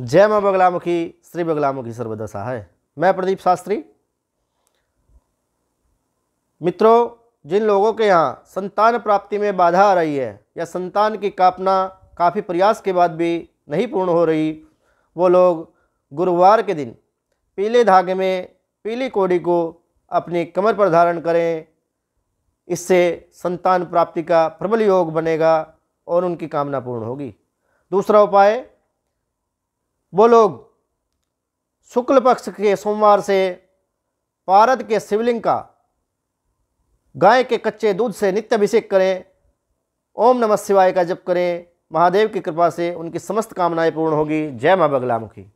जय माँ बगलामुखी श्री बगलामुखी सर्वदशा है मैं प्रदीप शास्त्री मित्रों जिन लोगों के यहाँ संतान प्राप्ति में बाधा आ रही है या संतान की कामना काफ़ी प्रयास के बाद भी नहीं पूर्ण हो रही वो लोग गुरुवार के दिन पीले धागे में पीली कोड़ी को अपनी कमर पर धारण करें इससे संतान प्राप्ति का प्रबल योग बनेगा और उनकी कामना पूर्ण होगी दूसरा उपाय वो लोग शुक्ल पक्ष के सोमवार से पारद के शिवलिंग का गाय के कच्चे दूध से नित्य अभिषेक करें ओम नमः शिवाय का जप करें महादेव की कृपा से उनकी समस्त कामनाएं पूर्ण होगी जय माँ बगलामुखी